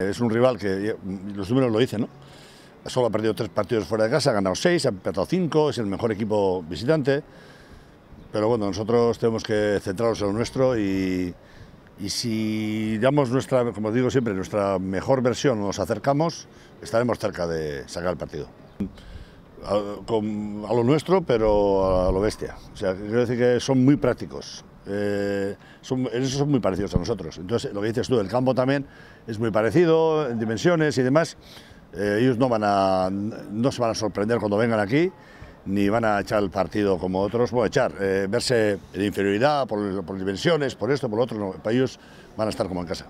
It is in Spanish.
Es un rival que eh, los números lo dicen, ¿no? Solo ha perdido tres partidos fuera de casa, ha ganado seis, ha empatado cinco, es el mejor equipo visitante. Pero bueno, nosotros tenemos que centrarnos en lo nuestro y, si damos nuestra, como digo siempre, nuestra mejor versión, nos acercamos, estaremos cerca de sacar el partido. A, lo nuestro, pero a lo bestia. O sea, quiero decir que son muy prácticos. Eh, son, son muy parecidos a nosotros. Entonces, lo que dices tú, el campo también es muy parecido en dimensiones y demás. Eh, ellos no, van a, no se van a sorprender cuando vengan aquí, ni van a echar el partido como otros. Bueno, echar, eh, verse en inferioridad por, dimensiones, por esto, por lo otro, para ellos van a estar como en casa.